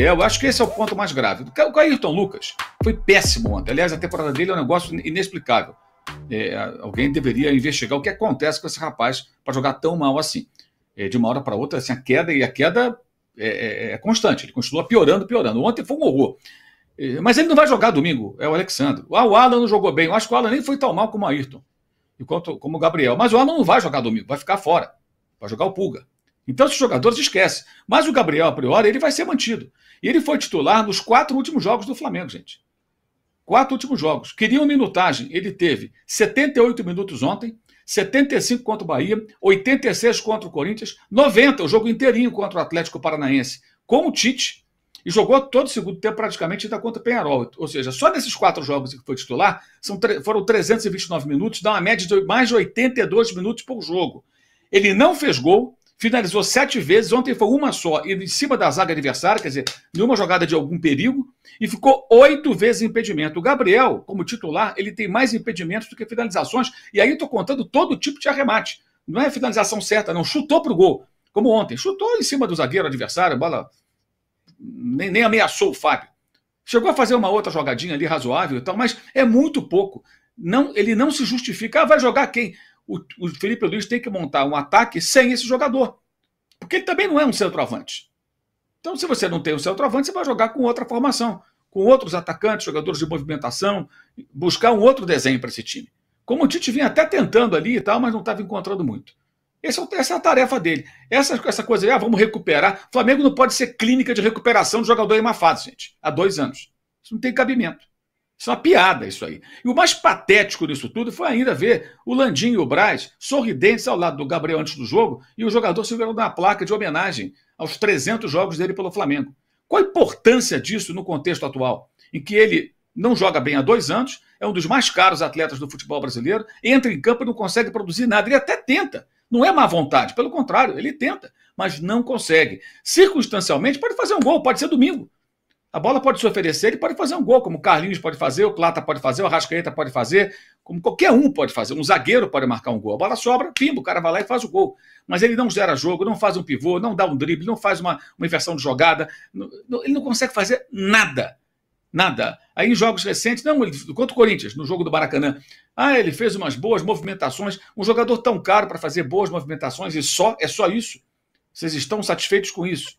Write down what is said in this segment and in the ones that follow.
Eu acho que esse é o ponto mais grave. O Ayrton Lucas foi péssimo ontem. Aliás, a temporada dele é um negócio inexplicável. É, alguém deveria investigar o que acontece com esse rapaz para jogar tão mal assim. É, de uma hora para outra, assim, a queda, e a queda é é, é, é, constante, ele continua piorando, piorando. Ontem foi um horror. É, mas ele não vai jogar domingo, é o Alexandre. Ah, o Alan não jogou bem. Eu acho que o Alan nem foi tão mal como o Ayrton, enquanto, como o Gabriel. Mas o Alan não vai jogar domingo, vai ficar fora. Vai jogar o Pulga. Então esses jogadores esquecem, Mas o Gabriel, a priori, ele vai ser mantido. E ele foi titular nos quatro últimos jogos do Flamengo, gente. Quatro últimos jogos. Queriam minutagem. Ele teve 78 minutos ontem, 75 contra o Bahia, 86 contra o Corinthians, 90, o jogo inteirinho contra o Atlético Paranaense, com o Tite, e jogou todo o segundo tempo praticamente ainda contra o Penharol. Ou seja, só desses quatro jogos que foi titular, são, foram 329 minutos, dá uma média de mais de 82 minutos por jogo. Ele não fez gol, finalizou sete vezes, ontem foi uma só, e em cima da zaga adversária, quer dizer, nenhuma jogada de algum perigo, e ficou oito vezes impedimento. O Gabriel, como titular, ele tem mais impedimentos do que finalizações, e aí estou contando todo tipo de arremate. Não é finalização certa, não. Chutou para o gol, como ontem. Chutou em cima do zagueiro adversário, a bola nem, nem ameaçou o Fábio. Chegou a fazer uma outra jogadinha ali razoável e tal, mas é muito pouco. Não, ele não se justifica. Ah, vai jogar quem? O, o Felipe Luiz tem que montar um ataque sem esse jogador. Porque ele também não é um centroavante. Então, se você não tem um centroavante, você vai jogar com outra formação, com outros atacantes, jogadores de movimentação, buscar um outro desenho para esse time. Como o Tite vinha até tentando ali e tal, mas não estava encontrando muito. É essa, é a tarefa dele. Essa, essa coisa de, ah, vamos recuperar. O Flamengo não pode ser clínica de recuperação de jogador em má fase, gente, há dois anos. Isso não tem cabimento. Isso é uma piada, isso aí. E o mais patético disso tudo foi ainda ver o Landim e o Braz sorridentes ao lado do Gabriel antes do jogo e o jogador segurando uma placa de homenagem aos 300 jogos dele pelo Flamengo. Qual a importância disso no contexto atual, em que ele não joga bem há dois anos, é um dos mais caros atletas do futebol brasileiro, entra em campo e não consegue produzir nada. Ele até tenta, não é má vontade, pelo contrário, ele tenta, mas não consegue. Circunstancialmente, pode fazer um gol, pode ser domingo, a bola pode se oferecer, ele pode fazer um gol, como o Carlinhos pode fazer, o Plata pode fazer, o Arrascaeta pode fazer, como qualquer um pode fazer. Um zagueiro pode marcar um gol. A bola sobra, pimba, o cara vai lá e faz o gol. Mas ele não zera jogo, não faz um pivô, não dá um drible, não faz uma, uma inversão de jogada. Ele não consegue fazer nada. Nada. Aí em jogos recentes, não, ele, contra o Corinthians, no jogo do Maracanã. Ah, ele fez umas boas movimentações. Um jogador tão caro para fazer boas movimentações e só, é só isso. Vocês estão satisfeitos com isso?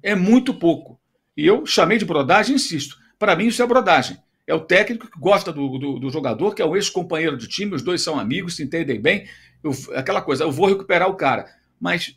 É muito pouco. E eu chamei de brodagem, insisto. Para mim, isso é brodagem. É o técnico que gosta do, do, do jogador, que é o ex-companheiro de time, os dois são amigos, se entendem bem. Eu, aquela coisa, eu vou recuperar o cara. Mas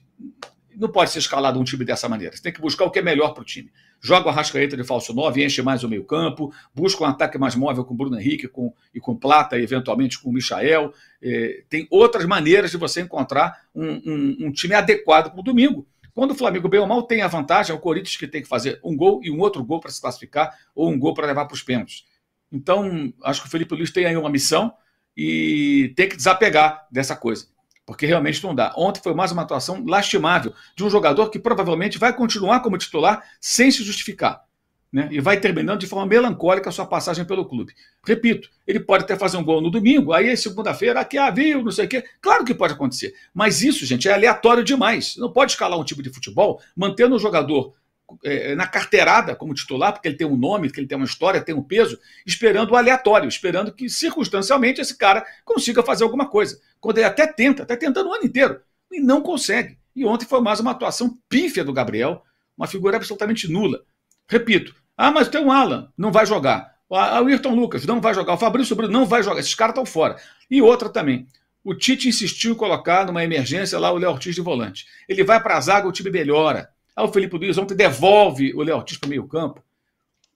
não pode ser escalado um time dessa maneira. Você tem que buscar o que é melhor para o time. Joga o Arrascaeta de falso 9, enche mais o meio-campo, busca um ataque mais móvel com o Bruno Henrique com, e com Plata, e eventualmente com o Michael. É, tem outras maneiras de você encontrar um, um, um time adequado para o domingo. Quando o Flamengo bem ou mal tem a vantagem, é o Corinthians que tem que fazer um gol e um outro gol para se classificar ou um gol para levar para os pênaltis. Então, acho que o Felipe Luiz tem aí uma missão e tem que desapegar dessa coisa, porque realmente não dá. Ontem foi mais uma atuação lastimável de um jogador que provavelmente vai continuar como titular sem se justificar né, e vai terminando de forma melancólica a sua passagem pelo clube. Repito, ele pode até fazer um gol no domingo, aí segunda-feira, aqui, ah, viu, não sei o quê. Claro que pode acontecer. Mas isso, gente, é aleatório demais. Não pode escalar um tipo de futebol mantendo o um jogador é, na carteirada como titular, porque ele tem um nome, porque ele tem uma história, tem um peso, esperando o aleatório, esperando que circunstancialmente esse cara consiga fazer alguma coisa. Quando ele até tenta, até tá tentando o ano inteiro e não consegue. E ontem foi mais uma atuação pífia do Gabriel, uma figura absolutamente nula. Repito, ah, mas tem um Alan, não vai jogar. O ah, Ayrton Lucas não vai jogar. O Fabrício Bruno não vai jogar. Esses caras estão fora. E outra também. O Tite insistiu em colocar numa emergência lá o Léo Ortiz de volante. Ele vai para a zaga, o time melhora. Aí ah, o Felipe Luiz ontem devolve o Léo Ortiz para o meio campo.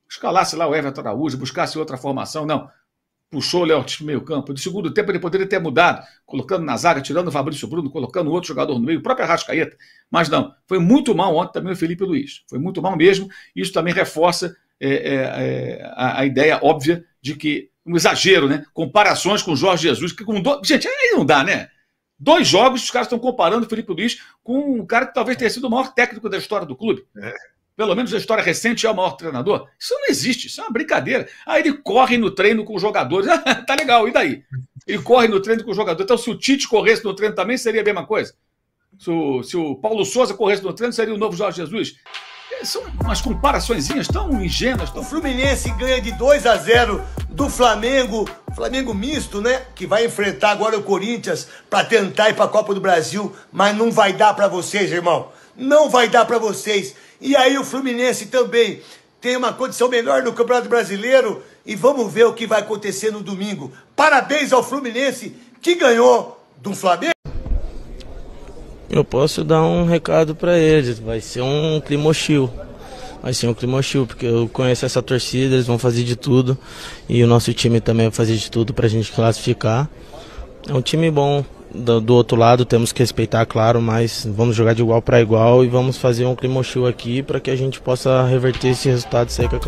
Escalasse lá o Everton Araújo, buscasse outra formação. Não puxou o Léo Ortiz para meio campo. No segundo tempo, ele poderia ter mudado, colocando na zaga, tirando o Fabrício Bruno, colocando outro jogador no meio, o próprio Arrascaeta. Mas não, foi muito mal ontem também o Felipe Luiz. Foi muito mal mesmo. Isso também reforça é, é, é a, a, ideia óbvia de que, um exagero, né? Comparações com o Jorge Jesus, que com do... Gente, aí não dá, né? Dois jogos, os caras estão comparando o Felipe Luiz com um cara que talvez tenha sido o maior técnico da história do clube. É pelo menos na história recente, é o maior treinador. Isso não existe, isso é uma brincadeira. Aí ah, ele corre no treino com os jogadores. Ah, tá legal, e daí? Ele corre no treino com os jogadores. Então, se o Tite corresse no treino também, seria a mesma coisa. Se o, se o Paulo Souza corresse no treino, seria o novo Jorge Jesus. É, são umas comparações tão ingênuas. Tão... O Fluminense ganha de 2 a 0 do Flamengo, Flamengo misto, né? Que vai enfrentar agora o Corinthians para tentar ir para a Copa do Brasil, mas não vai dar para vocês, irmão. Não vai dar para vocês. E aí o Fluminense também tem uma condição melhor no Campeonato Brasileiro e vamos ver o que vai acontecer no domingo. Parabéns ao Fluminense que ganhou do Flamengo. Eu posso dar um recado para eles, vai ser um clima Vai ser um clima porque eu conheço essa torcida, eles vão fazer de tudo e o nosso time também vai fazer de tudo para a gente classificar. É um time bom, do, do, outro lado temos que respeitar, claro, mas vamos jogar de igual para igual e vamos fazer um clima show aqui para que a gente possa reverter esse resultado seco. É